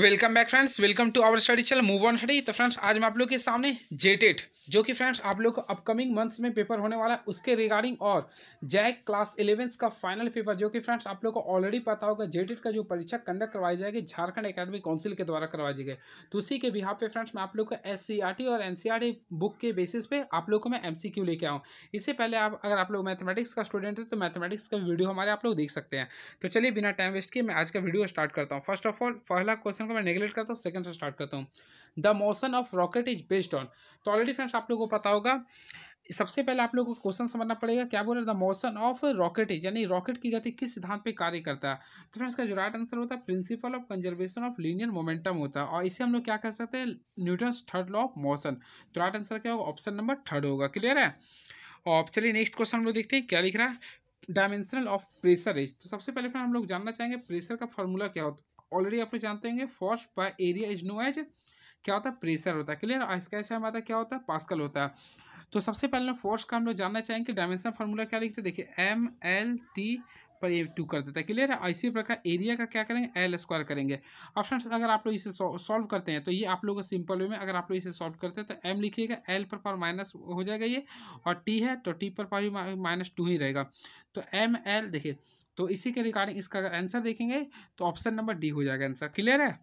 Welcome back friends welcome to our study चल move on study तो friends आज मैं आप लोग के सामने जेटेट जो कि फ्रेंड्स आप लोग को अपकमिंग मंथ्स में पेपर होने वाला है उसके रिगार्डिंग और जैक क्लास इलेवेंथ का फाइनल पेपर जो कि फ्रेंड्स आप लोग को ऑलरेडी पता होगा जेटेट का जो परीक्षा कंडक्ट करवाई जाएगी झारखंड अकेडमिक काउंसिल के द्वारा करवाई जाएगी तो उसी के बिहार पे फ्रेंड्स मैं आप लोग को एस e और एन बुक e के बेसिस पे आप लोग को मैं एम लेके आऊँ इससे पहले आप अगर आप लोग मैथमेटिक्स का स्टूडेंट है तो मैथमेटिक्स का वीडियो हमारे आप लोग देख सकते हैं तो चलिए बिना टाइम वेस्ट किए मैं आज का वीडियो स्टार्ट करता हूँ फर्स्ट ऑफ ऑल पहला क्वेश्चन को मैं नेगलेक्ट करता हूँ सेकंड से स्टार्ट करता हूँ the motion of rocket is based on तो ऑलरेडी फ्रेंड्स आप लोगों को पता होगा सबसे पहले आप लोगों को क्वेश्चन समझना पड़ेगा क्या बोल रहे the motion of rocket is यानी रॉकेट की गति किस सिद्धांत पे कार्य करता है तो फ्रेंड्स का जो राइट आंसर होता है principle of conservation of linear momentum होता है और इसे हम लोग क्या कह सकते हैं Newton third law of motion तो राइट आंसर क्या होगा ऑप्शन नंबर थर्ड होगा क्लियर है और चलिए नेक्स्ट क्वेश्चन हम लोग देखते हैं क्या लिख रहा है डायमेंशनल ऑफ प्रेशर इज तो सबसे पहले फिर हम लोग जानना चाहेंगे प्रेशर का फॉर्मूला क्या होता ऑलरेडी आप लोग जानते होंगे force by area is known as क्या होता है प्रेशर होता है क्लियर आइस का ऐसा आता मतलब क्या होता है पास्कल होता है तो सबसे पहले फोर्स का हम लोग जानना चाहेंगे डायमेंशन फार्मूला क्या लिखते हैं देखिए एम एल टी पर ये टू कर देता है क्लियर है इसी प्रकार एरिया का क्या करेंगे एल स्क्वायर करेंगे ऑप्शन अगर आप लोग इसे सॉल्व करते हैं तो ये आप लोग सिंपल वे में अगर आप लोग इसे सॉल्व करते हैं तो एम लिखिएगा एल पर पावर माइनस हो जाएगा ये और टी है तो टी पर पावर माइनस टू ही रहेगा तो एम एल देखिए तो इसी के रिगार्डिंग इसका आंसर देखेंगे तो ऑप्शन नंबर डी हो जाएगा आंसर क्लियर है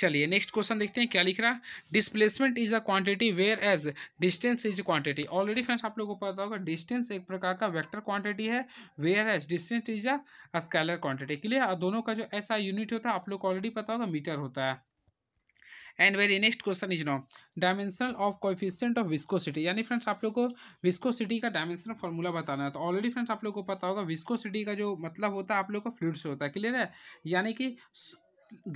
चलिए नेक्स्ट क्वेश्चन देखते हैं क्या लिख रहा है displacement is a quantity whereas distance is quantity already friends आप लोगों को पता होगा डिस्टेंस एक प्रकार का वेक्टर क्वांटिटी है whereas distance is a scalar quantity clear दोनों का जो ऐसा यूनिट होता है आप लोग को ऑलरेडी पता होगा मीटर होता है and very next question is now dimensional of coefficient of viscosity यानी फ्रेंड्स आप लोग को विस्कोसिटी का डायमेंशनल फॉर्मूला बताना है तो ऑलरेडी फ्रेंड्स आप लोग को पता होगा विस्कोसिटी का जो मतलब होता है आप लोग का फ्लूड से होता है क्लियर है यानी कि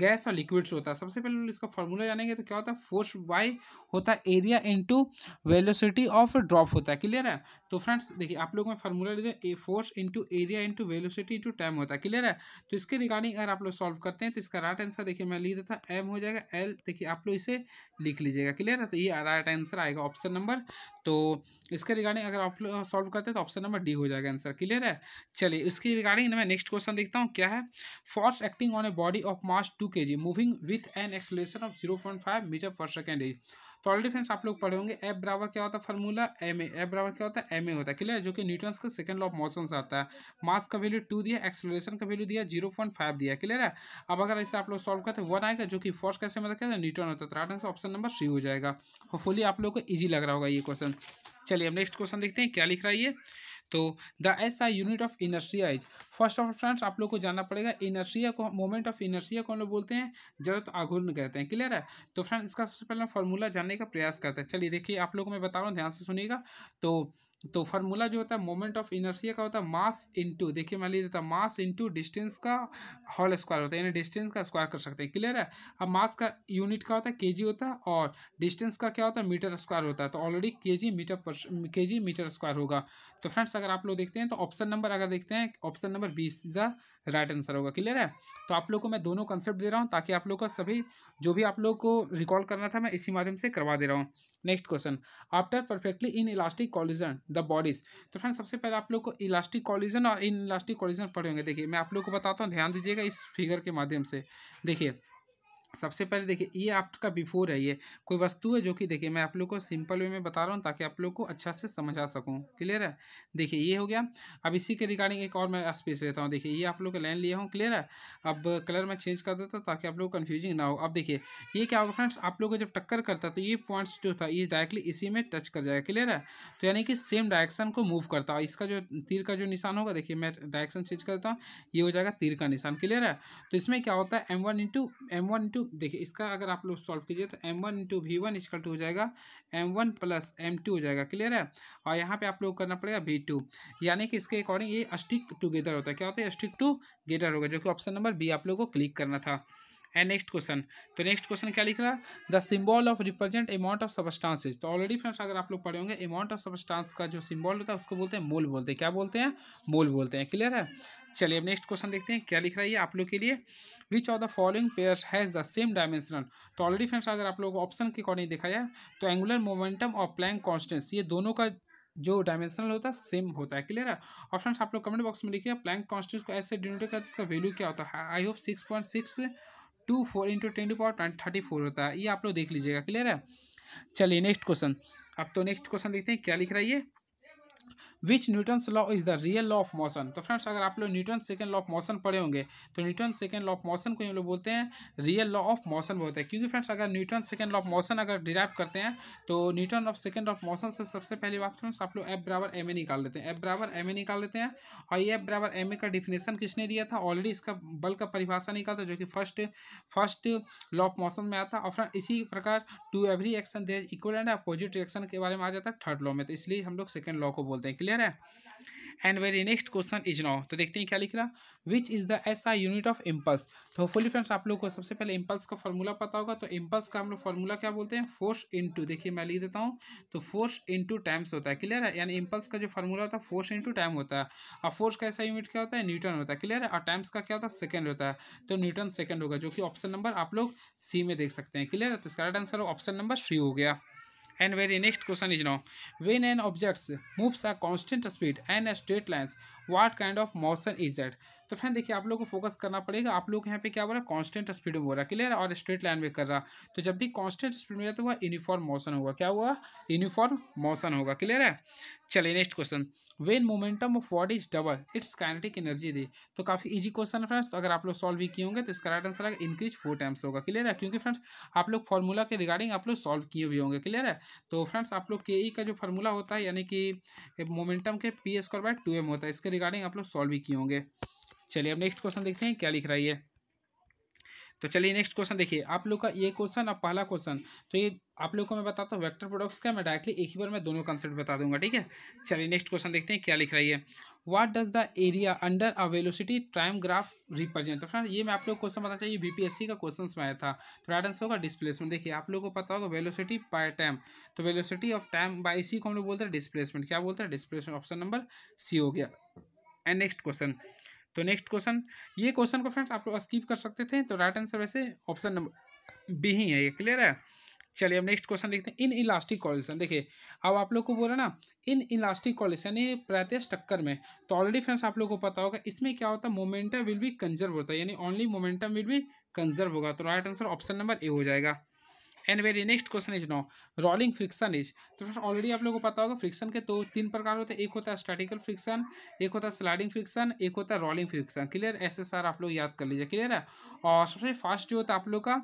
गैस और लिक्विड्स होता है सबसे पहले इसका फॉर्मूला जानेंगे तो क्या होता है फोर्स वाई होता है area into velocity of drop होता है क्लियर है तो फ्रेंड्स देखिए आप लोगों में फॉर्मूला लिखे force into area into velocity into time होता है क्लियर है तो इसके रिगार्डिंग अगर आप लोग सॉल्व करते हैं तो इसका राइट आंसर देखिए मैं लिख देता एम हो जाएगा एल देखिए आप लोग इसे लिख लीजिएगा क्लियर है तो ये राइट आंसर आएगा ऑप्शन नंबर तो इसके रिगार्डिंग अगर आप लोग सॉल्व करते हैं तो ऑप्शन नंबर डी हो जाएगा आंसर क्लियर है चलिए इसके रिगार्डिंग मैं नेक्स्ट क्वेश्चन देखता हूँ क्या है force acting on a body of mass two K G moving with an acceleration of zero point five metre per second is तो ऑलरेडी फ्रेंड्स आप लोग पढ़े होंगे एफ बराबर क्या होता है फॉर्मूला एम ए एफ बराबर क्या होता है एम ए होता है क्लियर जो कि न्यूटन का सेकंड लॉ ऑफ मोशन से आता है मास का वैल्यू टू दिया एक्सलेशन का वैल्यू दिया जीरो पॉइंट फाइव दिया क्लियर है अब अगर इसे आप लोग सॉल्व करते वन आएगा जो कि फोर्स कैसे मतलब क्या न्यूटन होता है right answer option number C हो जाएगा होपफुली आप लोग को ईजी लग रहा होगा ये क्वेश्चन चलिए अब नेक्स्ट क्वेश्चन देखते हैं क्या लिख रहा है ये तो the S I unit of inertia is first of all friends आप लोग को जानना पड़ेगा इनर्शिया को मोमेंट ऑफ इनर्शिया को हम लोग बोलते हैं जरूरत आघूर्ण कहते हैं क्लियर है तो फ्रेंड्स इसका सबसे पहले फॉर्मूला जानने का प्रयास करते हैं चलिए देखिए आप लोगों को मैं बता रहा हूँ ध्यान से सुनिएगा तो तो फार्मूला जो होता है मोमेंट ऑफ इनर्सिया का होता है मास इंटू देखिए मान लीजिए था मास इंटू डिस्टेंस का हॉल स्क्वायर होता है यानी डिस्टेंस का स्क्वायर कर सकते हैं क्लियर है अब मास का यूनिट का होता है केजी होता है और डिस्टेंस का क्या होता है मीटर स्क्वायर होता है तो ऑलरेडी के मीटर पर के मीटर स्क्वायर होगा तो फ्रेंड्स अगर आप लोग देखते हैं तो ऑप्शन नंबर अगर देखते हैं ऑप्शन नंबर बीस इज द राइट आंसर होगा क्लियर है तो आप लोग को मैं दोनों कंसेप्ट दे रहा हूँ ताकि आप लोग का सभी जो भी आप लोग को रिकॉल करना था मैं इसी माध्यम से करवा दे रहा हूँ next question after perfectly inelastic collision the bodies तो फ्रेंड सबसे पहले आप लोग को इलास्टिक कॉलिजन और इन इलास्टिक कॉलिजन पढ़े होंगे देखिए मैं आप लोग को बताता हूँ ध्यान दीजिएगा इस फिगर के माध्यम से देखिए सबसे पहले देखिए ये आपका बिफोर है ये कोई वस्तु है जो कि देखिए मैं आप लोग को सिंपल वे में बता रहा हूँ ताकि आप लोग को अच्छा से समझा सकूँ क्लियर है देखिए ये हो गया अब इसी के रिगार्डिंग एक और मैं स्पेस लेता हूँ देखिए ये आप लोग का लाइन लिया हूँ क्लियर है अब कलर मैं चेंज कर देता हूँ ताकि आप लोग कन्फ्यूजिंग ना हो अब देखिए ये क्या होगा फ्रेंड्स आप लोग को जब टक्कर करता तो ये पॉइंट्स जो था ये डायरेक्टली इसी में टच कर जाएगा क्लियर है तो यानी कि सेम डायरेक्शन को मूव करता है इसका जो तीर का जो निशान होगा देखिए मैं डायरेक्शन चेंज करता हूँ ये हो जाएगा तीर का निशान क्लियर है तो इसमें क्या होता है M one into M one into two तो देखिए इसका अगर आप लोग सॉल्व कीजिए तो M one into V one equal to हो जाएगा M one plus M two हो जाएगा क्लियर है और यहाँ पे आप लोग करना पड़ेगा वी टू यानी कि इसके अकॉर्डिंग ये स्टिक टूगेदर होता है क्या होता है स्टिक टू टूगेदर होगा जो कि ऑप्शन नंबर बी आप लोग को क्लिक करना था एंड नेक्स्ट क्वेश्चन तो नेक्स्ट क्वेश्चन क्या लिख रहा है the symbol of represent amount of substances तो ऑलरेडी फ्रेंड्स अगर आप लोग पढ़े होंगे अमाउंट ऑफ सबस्टांस का जो सिंबल होता है उसको बोलते हैं मोल बोलते हैं क्या बोलते हैं मोल बोलते हैं क्लियर है चलिए अब नेक्स्ट क्वेश्चन देखते हैं क्या लिख रहा है आप लोग के लिए which of the following pair has the same dimensional तो ऑलरेडी फ्रेंड्स अगर आप लोग ऑप्शन के अकॉर्डिंग देखा जाए तो एंगुलर मोमेंटम और प्लैंग कॉन्स्टेंस ये दोनों का जो डायमेंशनल होता है सेम होता है क्लियर है और फ्रेंड्स आप लोग कमेंट बॉक्स में लिखिए प्लैंक कॉन्स्टेंस को ऐसे डिनोट करते इसका वैल्यू क्या होता है I hope six point six two four into ten point thirty four होता है ये आप लोग देख लीजिएगा क्लियर है चलिए नेक्स्ट क्वेश्चन अब तो नेक्स्ट क्वेश्चन देखते हैं क्या लिख रहा है ये which Newton's law is the real law of motion तो फ्रेंड्स अगर आप लोग Newton second law of motion पढ़े होंगे तो Newton second law of motion को हम लोग बोलते हैं रियल लॉ ऑफ मोशन बोलते हैं क्योंकि फ्रेंड्स अगर Newton second law of motion अगर डिराइव करते हैं तो Newton of second of motion से सबसे पहली बात फ्रेंड्स आप लोग एफ बराबर एम ए निकाल लेते हैं एफ बराबर एम ए निकाल लेते हैं और एफ बराबर एम ए का डिफिनेशन किसने दिया था ऑलरेडी इसका बल का परिभाषा निकालता जो कि first first law of motion में आता और फ्रेंड इसी प्रकार to every action equal and opposite reaction के बारे में आ जाता है थर्ड लॉ में तो इसलिए हम लोग सेकेंड लॉ को बोलते हैं हैं क्लियर है and very next question is now तो देखते हैं क्या लिख रहा which is the S I unit of impulse तो होपफुली फ्रेंड्स आप लोग को सबसे पहले इम्पल्स का फॉर्मूला पता होगा तो इम्पल्स का हम लोग फॉर्मूला क्या बोलते हैं फोर्स इंटू देखिए मैं लिख देता हूँ तो फोर्स इंटू टाइम्स होता है क्लियर है यानी इम्पल्स का जो फॉर्मूला होता है फोर्स इंटू टाइम होता है और फोर्स का ऐसा यूनिट क्या होता है न्यूटन होता है क्लियर है और टाइम्स का क्या होता है सेकेंड होता है तो न्यूटन सेकेंड होगा जो कि ऑप्शन नंबर आप लोग सी में देख सकते हैं क्लियर है तो इसका right answer option number C हो गया and very next question is now when an object moves a constant speed and a straight lines what kind of motion is that तो फ्रेंड देखिए आप लोग को फोकस करना पड़ेगा आप लोग यहाँ पे क्या बोल रहा है कॉन्स्टेंट स्पीड में हो रहा है क्लियर और स्ट्रेट लाइन में कर रहा तो जब भी कॉन्स्टेंट स्पीड में जाता हुआ यूनिफॉर्म मोशन होगा क्या हुआ यूनिफॉर्म मोशन होगा क्लियर है चलिए next question when momentum of what is double its kinetic energy the तो काफ़ी इजी क्वेश्चन है फ्रेंड्स अगर आप लोग सॉल्व भी किए होंगे तो इसका राइट आंसर आएगा इंक्रीज फोर टाइम्स होगा क्लियर है क्योंकि फ्रेंड्स आप लोग फॉर्मूला के रिगार्डिंग आप लोग सॉल्व किए भी होंगे क्लियर है तो फ्रेंड्स आप लोग के ई e का जो फार्मूला होता है यानी कि मोमेंटम के P square by two M होता है इसके रिगार्डिंग आप लोग सॉल्व भी किए होंगे चलिए अब नेक्स्ट क्वेश्चन देखते हैं क्या लिख रहा है ये तो चलिए नेक्स्ट क्वेश्चन देखिए आप लोग का ये क्वेश्चन और पहला क्वेश्चन तो ये आप लोग को मैं बताता हूँ वेक्टर प्रोडक्ट्स का मैं डायरेक्टली एक ही बार मैं दोनों कंसेप्ट बता दूंगा ठीक है चलिए नेक्स्ट क्वेश्चन देखते हैं क्या लिख रही है what does the area under a velocity time graph represent तो फ्रेंड ये मैं आप लोग को क्वेश्चन बताना चाहिए बीपीएससी का क्वेश्चन में आया था तो राइट आंसर होगा डिस्प्लेसमेंट देखिए आप लोग को पता होगा वेलोसिटी बाय टाइम तो वेलोसिटी ऑफ टाइम बाई इसी को हम लोग बोलते हैं डिस्प्लेसमेंट क्या बोलते हैं डिस्प्लेसमेंट ऑप्शन नंबर सी हो गया एंड नेक्स्ट क्वेश्चन तो नेक्स्ट क्वेश्चन ये क्वेश्चन को फ्रेंड्स आप लोग स्किप कर सकते थे तो राइट आंसर वैसे ऑप्शन नंबर बी ही है ये क्लियर है चलिए अब नेक्स्ट क्वेश्चन देखते हैं इन इलास्टिक कॉलिशन देखिए अब आप लोग को बोला ना इन इलास्टिक कॉलिशन यानी प्रत्यक्ष टक्कर में तो ऑलरेडी फ्रेंड्स आप लोग को पता होगा इसमें क्या होता है मोमेंटम विल भी कंजर्व होता है यानी ओनली मोमेंटम विल भी कंजर्व होगा तो right answer option number A हो जाएगा and very next question is no rolling friction is तो फ्रेंड्स ऑलरेडी आप लोगों को पता होगा फ्रिक्शन के तो तीन प्रकार होते हैं एक होता है स्टैटिकल फ्रिक्शन एक होता है स्लाइडिंग फ्रिक्शन एक होता है रोलिंग फ्रिक्शन क्लियर ऐसे सर आप लोग याद कर लीजिए क्लियर है और सबसे फास्ट जो होता है आप लोग का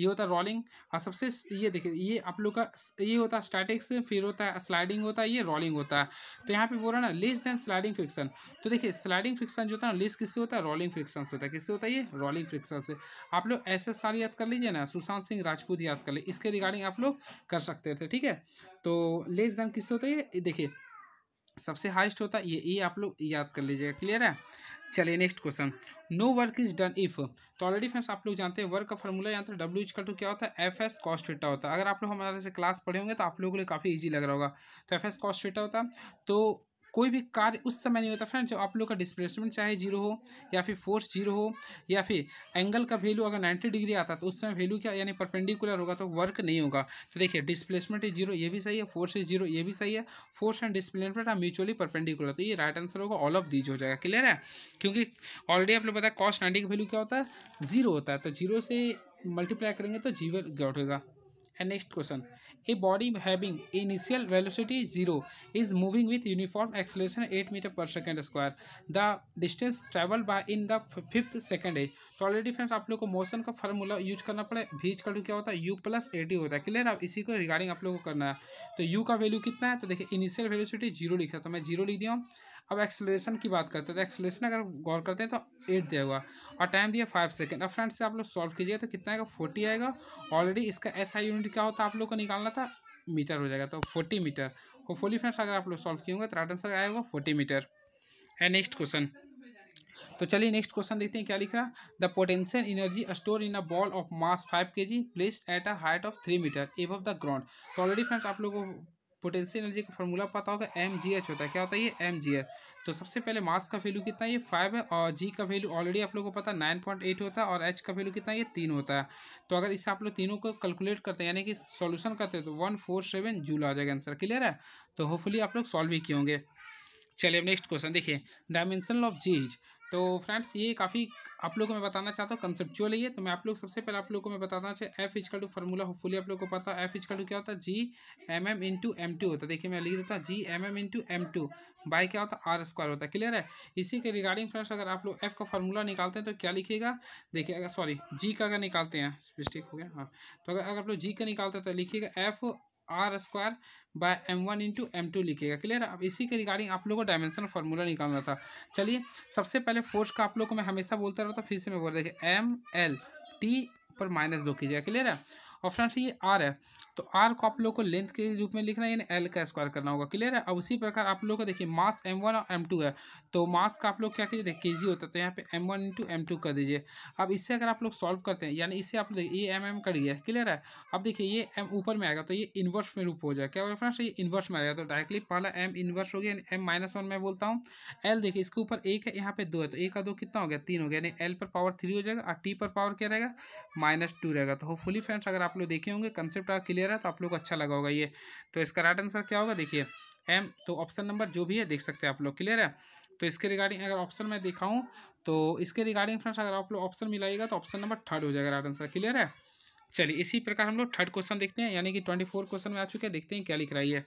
ये होता है रोलिंग और हाँ, सबसे ये देखिए ये आप लोग का ये होता है स्टैटिक्स फिर होता है स्लाइडिंग होता है ये रोलिंग होता है तो यहाँ पे बोल रहा है ना लेस देन स्लाइडिंग फ्रिक्शन तो देखिए स्लाइडिंग फ्रिक्शन जो होता है ना लेस किससे होता है रोलिंग फ्रिक्शन से होता है किससे होता है ये रोलिंग फ्रिक्शन से आप लोग ऐसे साल याद कर लीजिए ना सुशांत सिंह राजपूत याद कर ले इसके रिगार्डिंग आप लोग कर सकते थे ठीक है तो लेस देन किससे होता है ये देखिए सबसे हाइस्ट होता है ये ये आप लोग याद कर लीजिएगा क्लियर है चलिए next question no work is done if तो ऑलरेडी फ्रेंड्स आप लोग जानते हैं वर्क का फॉर्मूला यहाँ पर डब्ल्यू इज टू क्या होता है एफ एस कॉस्ट डेटा होता है अगर आप लोग हमारे से क्लास पढ़े होंगे तो आप लोगों के लिए काफ़ी ईजी लग रहा होगा तो एफ एस कॉस्ट डेटा होता है तो कोई भी कार्य उस समय नहीं होता फ्रेंड जब आप लोग का डिस्प्लेसमेंट चाहे जीरो हो या फिर फोर्स जीरो हो या फिर एंगल का वैल्यू अगर नाइन्टी डिग्री आता तो उस समय वैल्यू क्या यानी परपेंडिकुलर होगा तो वर्क नहीं होगा तो देखिए डिस्प्लेसमेंट इज जीरो ये भी सही है फोर्स इज जीरो ये भी सही है force and displacement are mutually perpendicular तो ये राइट आंसर होगा ऑल ऑफ दीज हो जाएगा क्लियर है क्योंकि ऑलरेडी आप लोग बताया कॉस्ट नाइन्टी का वैल्यू क्या होता है जीरो होता है तो जीरो से मल्टीप्लाई करेंगे तो जीरो गॉट होगा and next question a body having initial velocity zero is moving with uniform acceleration eight metre per second square the distance travel by in the fifth second as तो already friends आप लोग को motion का formula use करना पड़े भीज का क्या होता है यू प्लस ए होता है क्लियर आप इसी को रिगार्डिंग आप लोग को करना है तो यू का वैल्यू कितना है तो देखिए इनिशियल वेलोसिटी जीरो लिखा तो मैं जीरो लिख दिया हूँ अब एक्सलेशन की बात करते हैं तो एक्सलेशन अगर गौर करते हैं तो एट दिया हुआ और टाइम दिया फाइव सेकेंड अब फ्रेंड्स से आप लोग सॉल्व कीजिए तो कितना आएगा फोर्टी आएगा ऑलरेडी इसका ऐसा यूनिट क्या होता है आप लोग को निकालना था मीटर हो जाएगा तो फोर्टी मीटर फोली फ्रेंड्स अगर आप लोग सॉल्व किए होंगे तो राइट आंसर आएगा फोर्टी मीटर है नेक्स्ट क्वेश्चन तो चलिए नेक्स्ट क्वेश्चन देखते हैं क्या लिख रहा the potential energy store in a ball of mass five K G place at a height of three metre above the ground तो ऑलरेडी फ्रेंड्स आप लोगों को पोटेंशियल एनर्जी का फॉर्मूला पता होगा एम जी एच होता है क्या होता है ये एम जी एच तो सबसे पहले मास का वैल्यू कितना है ये फाइव है और जी का वैल्यू ऑलरेडी आप लोगों को पता है नाइन पॉइंट एट होता है और एच का वैल्यू कितना है ये तीन होता है तो अगर इससे आप लोग तीनों को कैलकुलेट करते हैं यानी कि सॉल्यूशन करते हैं तो वन फोर सेवन जूल आ जाएगा आंसर क्लियर है तो होपफुली आप लोग सॉल्व ही किए होंगे चलिए नेक्स्ट क्वेश्चन देखिए डायमेंशन ऑफ जीज तो फ्रेंड्स ये काफ़ी आप लोगों को मैं बताना चाहता हूँ कंसेप्चुअल है तो मैं आप लोग सबसे पहले आप लोगों को मैं बताना चाहिए F equal to formula fully आप लोगों को पता है एफ इजकल टू क्या होता है G M M into M two होता है देखिए मैं लिख देता हूँ G M M into M two by क्या होता है आर स्क्वायर होता है क्लियर है इसी के रिगार्डिंग फ्रेंड्स अगर आप लोग एफ का फार्मूला निकालते हैं तो क्या लिखिएगा देखिए अगर सॉरी जी का अगर निकालते हैं मिस्टेक हो गया हाँ तो अगर अगर आप लोग जी का निकालते हैं तो लिखिएगा F R square by M one into M two लिखेगा क्लियर अब इसी के रिगार्डिंग आप लोगों को डायमेंशन फार्मूला निकालना था चलिए सबसे पहले फोर्स का आप लोग को मैं हमेशा बोलता रहता हूँ फिर से मैं बोल रहा एम एल टी पर माइनस दो कीजिएगा क्लियर है ऑप्शन से ये आर है तो आर को आप लोग को लेंथ के रूप में लिखना है यानी एल का स्क्वायर करना होगा क्लियर है अब उसी प्रकार आप लोग का देखिए मास एम वन और एम टू है तो मास का आप लोग क्या कीजिए के जी होता है तो यहाँ पे M one into M two कर दीजिए अब इससे अगर आप लोग सॉल्व करते हैं यानी इससे आप लोग ये एम एम दिया क्लियर है अब देखिए ये एम ऊपर में आएगा तो ये इन्वर्स में रूप हो जाएगा क्या होगा फ्रेंड्स ये इन्वर्स में आएगा तो डायरेक्टली पहला एम इन्वर्स हो गया एम माइनस वन मैं बोलता हूँ एल देखिए इसके ऊपर एक है यहाँ पे दो है तो एक का दो कितना हो गया तीन हो गया यानी एल पर पावर थ्री हो जाएगा और टी पर पावर क्या रहेगा माइनस टू रहेगा तो होपफुली फ्रेंड्स अगर आप आप लोग देखे होंगे कंसेप्ट अगर क्लियर है तो आप लोग को अच्छा लगा होगा ये तो इसका राइट आंसर क्या होगा देखिए एम तो ऑप्शन नंबर जो भी है देख सकते हैं आप लोग क्लियर है तो इसके रिगार्डिंग अगर ऑप्शन मैं दिखाऊँ तो इसके रिगार्डिंग फ्रेंड्स अगर आप लोग ऑप्शन मिलाइएगा तो ऑप्शन नंबर थर्ड हो जाएगा राइट आंसर क्लियर है चलिए इसी प्रकार हम लोग थर्ड क्वेश्चन देखते हैं यानी कि ट्वेंटी फोर क्वेश्चन में आ चुके हैं देखते हैं क्या लिख रहा है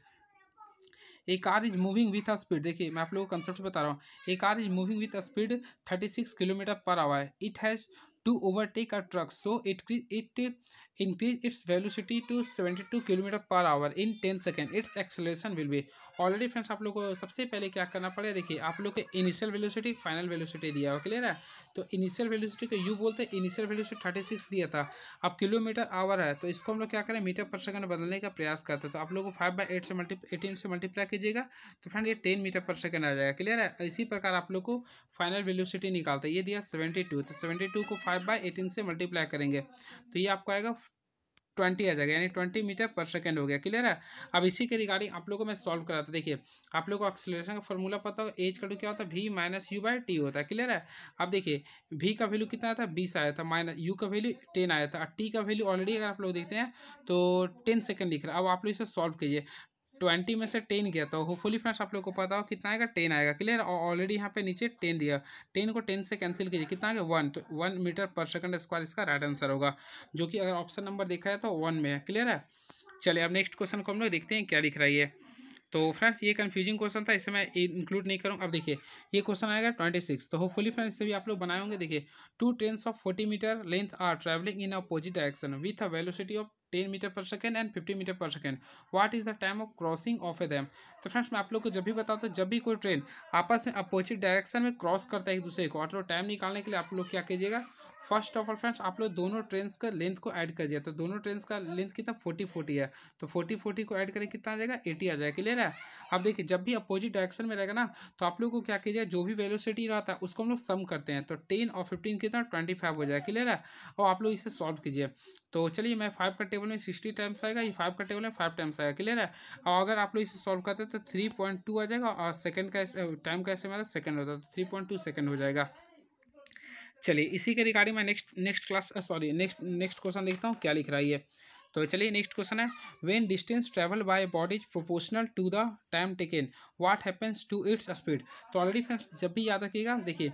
a car is moving with a speed देखिए मैं आप लोगों को कंसेप्ट बता रहा हूँ a car is moving with a speed thirty six kilometre per hour it has to overtake a truck so it it increase its velocity to 72 kilometre per hour in 10 second its acceleration will be already friends आप लोग को सबसे पहले क्या करना पड़ेगा देखिए आप लोग को इनिशियल वेलोसिटी फाइनल वेलोसिटी दिया हुआ क्लियर है तो इनिशियल वेलोसिटी को यू बोलते हैं इनिशियल वेलोसिटी थर्टी सिक्स दिया था अब किलोमीटर आवर है तो इसको हम लोग क्या करें मीटर पर सेकंड बदलने का प्रयास करते हैं तो आप लोग को फाइव बाई एट से मल्टी एटीन से मल्टीप्लाई कीजिएगा तो फ्रेंड ये टेन मीटर पर सेकंड आ जाएगा क्लियर है इसी प्रकार आप लोग को फाइनल वेलोसिटी निकालते है ये दिया सेवेंटी टू तो सेवेंटी टू को फाइव बाई एटीन से मल्टीप्लाई करेंगे तो ये आपको आएगा ट्वेंटी आ जाएगा यानी ट्वेंटी मीटर पर सेकेंड हो गया क्लियर है अब इसी के रिगार्डिंग आप लोगों को मैं सॉल्व कराता देखिए आप लोगों को एक्सेलरेशन का फॉर्मूला पता हो एज का क्या होता है V minus U by T होता है क्लियर है अब देखिए वी का वैल्यू कितना था बीस आया था माइनस यू का वैल्यू टेन आया था और टी का वैल्यू ऑलरेडी अगर आप लोग देखते हैं तो टेन सेकेंड लिख रहा है अब आप लोग इसे सॉल्व कीजिए ट्वेंटी में से टेन गया तो होपफुली फ्रेंड्स आप लोग को पता हो कितना आएगा टेन आएगा क्लियर और ऑलरेडी यहाँ पे नीचे टेन दिया टेन को टेन से कैंसिल कीजिए कितना आएगा वन तो one metre per second square इसका राइट आंसर होगा जो कि अगर ऑप्शन नंबर देखा है तो वन में है क्लियर है चलिए अब नेक्स्ट क्वेश्चन को हम लोग देखते हैं क्या दिख रहा है तो फ्रेंड्स ये कन्फ्यूजिंग क्वेश्चन था इसे मैं इंक्लूड नहीं करूँ अब देखिए ये क्वेश्चन आएगा ट्वेंटी सिक्स तो होपफुली फ्रेंड्स इसे भी आप लोग बनाए होंगे देखिए two train of forty metre length are travelling in opposite direction with a velocity of ten metre per second and fifty metre per second what is the time of crossing of a dam तो friends मैं आप लोग को जब भी बताता हूँ जब भी कोई ट्रेन आपस में अपोजिट डायरेक्शन में क्रॉस करता है एक दूसरे को और टाइम निकालने के लिए आप लोग क्या कीजिएगा फर्स्ट ऑफ ऑल फ्रेंड्स आप लोग दोनों ट्रेन्स का लेंथ को ऐड कर दिया तो दोनों ट्रेन का लेंथ कितना फोर्टी फोर्टी है तो फोर्टी फोर्टी को ऐड करें कितना आ जाएगा एटी आ जाएगा क्लियर है अब देखिए जब भी अपोजिट डायरेक्शन में रहेगा ना तो आप लोग को क्या कीजिए जो भी वेलोसिटी रहता है उसको हम लोग सम करते हैं तो टेन और फिफ्टीन कितना ट्वेंटी फाइव हो जाएगा क्लियर है और आप लोग इसे सॉल्व कीजिए तो चलिए मैं फाइव का टेबल में सिक्सटी टाइम्स आएगा ये फाइव का टेबल में फाइव टाइम्स आएगा क्लियर है और अगर आप लोग इसे सॉल्व करते हैं तो थ्री पॉइंट टू आ जाएगा और सेकंड का टाइम का ऐसे मतलब सेकंड होता है तो थ्री पॉइंट टू सेकंड हो जाएगा चलिए इसी के रिगार्डिंग मैं next next class sorry next next question देखता हूँ क्या लिख रहा है ये तो चलिए नेक्स्ट क्वेश्चन है when distance travel by body is proportional to the time taken what happens to its speed तो ऑलरेडी फ्रेंड्स जब भी याद रखिएगा देखिए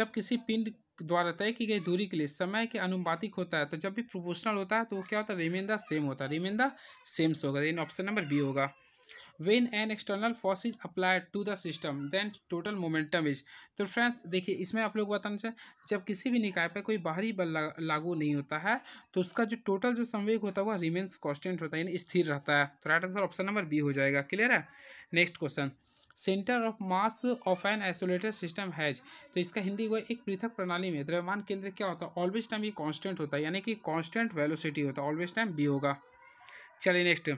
जब किसी पिंड द्वारा तय की गई दूरी के लिए समय के अनुपातिक होता है तो जब भी प्रोपोर्शनल होता है तो वो क्या होता है रिमेंदा सेम होता है रिमेंदा सेम्स होगा लेकिन ऑप्शन नंबर बी होगा when an external force is applied to the system then total momentum is तो फ्रेंड्स देखिए इसमें आप लोग बताना चाहिए जब किसी भी निकाय पर कोई बाहरी बल लागू नहीं होता है तो उसका जो टोटल जो संवेग होता है वह रिमेन्स कॉन्स्टेंट होता है यानी स्थिर रहता है तो right answer option number B हो जाएगा क्लियर है next question centre of mass of an isolated system has तो इसका हिंदी हुआ एक पृथक प्रणाली में द्रव्यमान केंद्र क्या होता है ऑलवेज टाइम ये कांस्टेंट होता है यानी कि कांस्टेंट वेलोसिटी होता है ऑलवेज टाइम बी होगा चलिए next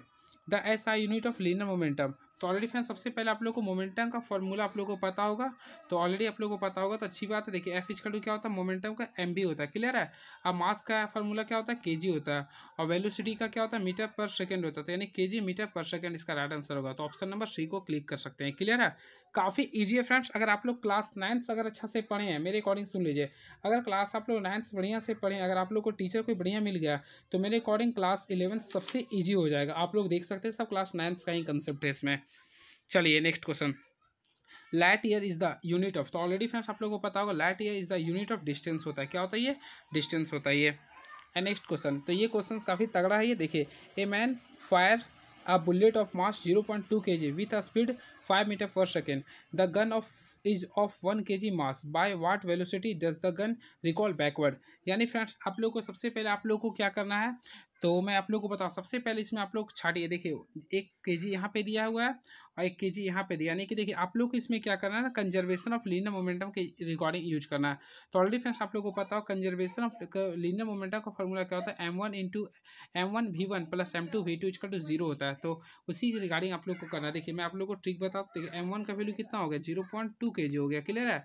the SI unit of linear momentum तो ऑलरेडी फ्रेंड सबसे पहले आप लोग को मोमेंटम का फॉर्मूला आप लोगों को पता होगा तो ऑलरेडी आप लोगों को पता होगा तो अच्छी बात है देखिए एफ इज का क्या होता है मोमेंटम का एम बी होता है क्लियर है अब मास का फॉर्मूला क्या होता है के जी होता है और वेलोसिटी का क्या होता है मीटर पर सेकेंड होता है तो यानी K G metre per second इसका राइट आंसर होगा तो ऑप्शन नंबर सी को क्लिक कर सकते हैं क्लियर है काफ़ी ईजी है फ्रेंड्स अगर आप लोग क्लास नाइन्थ अगर अच्छा से पढ़े हैं मेरे अकॉर्डिंग सुन लीजिए अगर क्लास आप लोग नाइन्थ बढ़िया से पढ़ें अगर आप लोग को टीचर कोई बढ़िया मिल गया तो मेरे अकॉर्डिंग क्लास इलेवंथ सबसे ईजी हो जाएगा आप लोग देख सकते हैं सब क्लास नाइन्थ का ही कंसेप्ट है इसमें चलिए next question light year is the unit of तो ऑलरेडी फ्रेंड्स आप लोगों को पता होगा light year is the unit of distance होता है क्या होता है ये डिस्टेंस होता है ये एंड नेक्स्ट क्वेश्चन तो ये क्वेश्चन काफ़ी तगड़ा है ये देखिए a man fire a bullet of mass zero point two K G with a speed five metre per second the gun of is of one K G mass by what velocity does the gun recoil backward यानी friends आप लोग को सबसे पहले आप लोग को क्या करना है तो मैं आप लोग को बताऊँ सबसे पहले इसमें आप लोग छाटिए देखिए एक के जी यहाँ पर दिया हुआ है और एक के जी यहाँ पर दिया यानी कि देखिए आप लोग को इसमें क्या करना है कंजर्वेशन ऑफ लीनर मोमेंटम के रिकॉर्डिंग यूज करना है तो ऑलरेडी फ्रेंड्स आप लोग को पता हो कंजर्वेशन ऑफ लीनर मोमेंटम का फॉर्मूला क्या होता है M one into M one V one plus M two V two equal to zero होता है तो उसी रिगार्डिंग आप लोग को करना है देखिए मैं आप लोग को ट्रिक बताऊँ तो देखिए एम वन का वैल्यू कितना हो गया जीरो पॉइंट टू के जी हो गया क्लियर है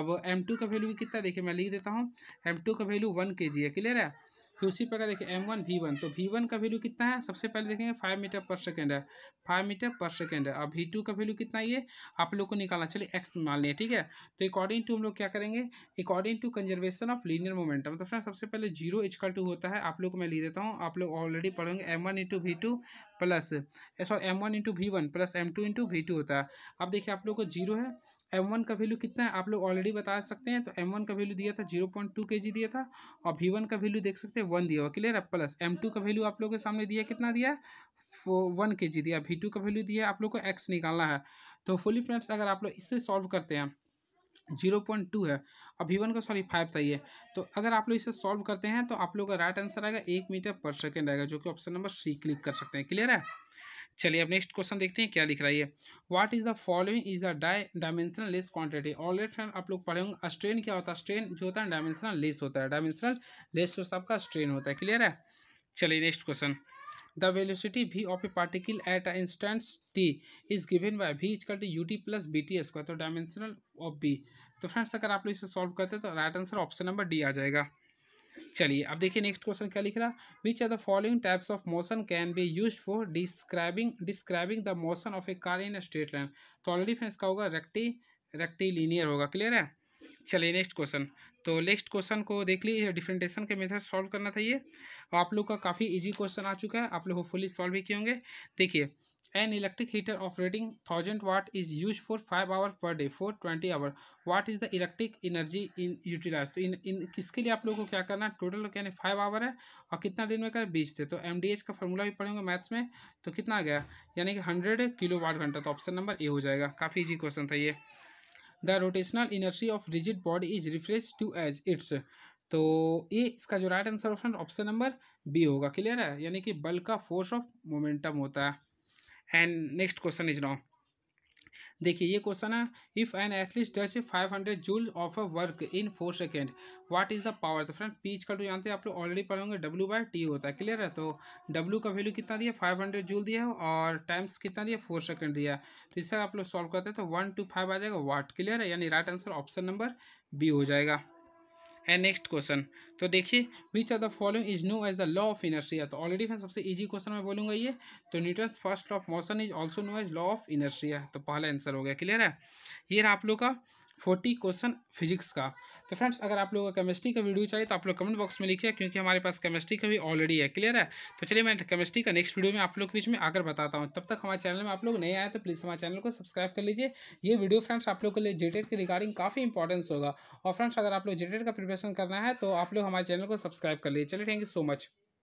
अब एम टू का वैल्यू कितना देखिए मैं लिख देता हूँ एम टू का वैल्यू वन के जी है क्लियर है फिर तो उसी प्रकार देखिए एम वन वी वन तो वी वन का वैल्यू कितना है सबसे पहले देखेंगे फाइव मीटर पर सेकेंड है फाइव मीटर पर सेकेंड है अब वी टू का वैल्यू कितना ये आप लोग को निकालना चलिए एक्स मान लिया ठीक है तो अकॉर्डिंग टू हम लोग क्या करेंगे according to conservation of linear momentum तो फ्रेंड सबसे पहले जीरो इजकल टू होता है आप लोग को मैं ले देता हूँ आप लोग ऑलरेडी पढ़ेंगे M one into V two plus sorry M one into V one plus M two into V two होता है अब देखिए आप लोग को जीरो है एम वन का वैल्यू कितना है आप लोग ऑलरेडी बता सकते हैं तो एम वन का वैल्यू दिया था जीरो पॉइंट टू के जी दिया था और वी वन का वैल्यू देख सकते हैं वन दिया हुआ क्लियर है प्लस एम टू का वैल्यू आप लोगों के सामने दिया कितना दिया वन के जी दिया वी टू का वैल्यू दिया आप लोग को एक्स निकालना है तो फुली फ्रेंड्स अगर आप लोग इससे सॉल्व करते हैं जीरो पॉइंट टू है और वी वन का सॉरी फाइव था ये तो अगर आप लोग इसे सॉल्व करते हैं तो आप लोग का राइट आंसर आएगा एक मीटर पर सेकेंड आएगा जो कि ऑप्शन नंबर सी क्लिक कर सकते हैं क्लियर है चलिए अब नेक्स्ट क्वेश्चन देखते हैं क्या लिख रहा है what is the following is the die dimensionless quantity already friend आप लोग पढ़े होंगे स्ट्रेन क्या होता है स्ट्रेन जो होता है डायमेंशनल लेस होता है डायमेंशनल लेस जो आपका स्ट्रेन होता है क्लियर है चलिए next question the velocity V of a particle at a instant T is given by V is two U T plus B T square तो डायमेंशनल ऑफ बी तो friends अगर आप लोग इसे सॉल्व करते हैं तो right answer option number D आ जाएगा चलिए अब देखिए नेक्स्ट क्वेश्चन क्या लिख रहा है which are the following types of motion can be use for describing describing the motion of a car in straight line तो ऑलरेडी फैंस का होगा रेक्टी रेक्टी लीनियर होगा क्लियर है चलिए नेक्स्ट क्वेश्चन तो नेक्स्ट क्वेश्चन को देख लीजिए डिफरेंटेशन के मेथड सॉल्व करना था ये आप लोग का काफ़ी इजी क्वेश्चन आ चुका है आप लोग होपफुली सॉल्व भी किए होंगे देखिए An electric heater operating 1000 watt is used for 5 hour per day for 20 hour. What is the electric energy in utilized? तो इन इन किसके लिए आप लोगों को क्या करना है टोटल यानी फाइव आवर है और कितना दिन में कर बीस थे तो एम डी एच का फॉर्मूला भी पढ़ेंगे मैथ्स में तो कितना आ गया यानी कि हंड्रेड किलो वाट घंटा तो ऑप्शन नंबर ए हो जाएगा काफ़ी ईजी क्वेश्चन था ये the rotational energy of rigid body is refresh to as its तो ये इसका जो right answer option number B होगा क्लियर है यानी कि बल का फोर्स ऑफ मोमेंटम होता है and next question is now देखिए ये क्वेश्चन है if an athlete does five hundred joule of a work in four second what is the power तो फ्रेंड पीच का टू तो जानते हैं आप लोग ऑलरेडी पढ़े होंगे डब्ल्यू बाय टी होता है क्लियर है तो डब्ल्यू का वैल्यू कितना दिया फाइव हंड्रेड जूल दिया और टाइम्स कितना दिया फोर सेकेंड दिया तो इससे आप लोग सॉल्व करते हैं तो वन टू फाइव आ जाएगा वाट क्लियर है यानी right answer option number B हो जाएगा एंड नेक्स्ट क्वेश्चन तो देखिए which are the following is known as the law of inertia तो ऑलरेडी मैं सबसे इजी क्वेश्चन मैं बोलूँगा ये तो Newton first law of motion is also known as law of inertia तो पहला आंसर हो गया क्लियर है ये रहा आप लोग का फोर्टी क्वेश्चन फिजिक्स का तो फ्रेंड्स अगर आप लोगों को केमिस्ट्री का वीडियो चाहिए तो आप लोग कमेंट बॉक्स में लिखिए क्योंकि हमारे पास केमिस्ट्री का भी ऑलरेडी है क्लियर है तो चलिए मैं केमिस्ट्री का नेक्स्ट वीडियो में आप लोग के बीच में आकर बताता हूँ तब तक हमारे चैनल में आप लोग नए आए तो प्लीज़ हमारे चैनल को सब्सक्राइब कर लीजिए ये वीडियो फ्रेंड्स आप लोग के लिए जेटेड के रिगार्डिंग काफ़ी इंपॉर्टेंस होगा और फ्रेंड्स अगर आप लोग जेटेड का प्रिपरेशन करना है तो आप लोग हमारे चैनल को सब्सक्राइब कर लीजिए चलिए थैंक यू सो मच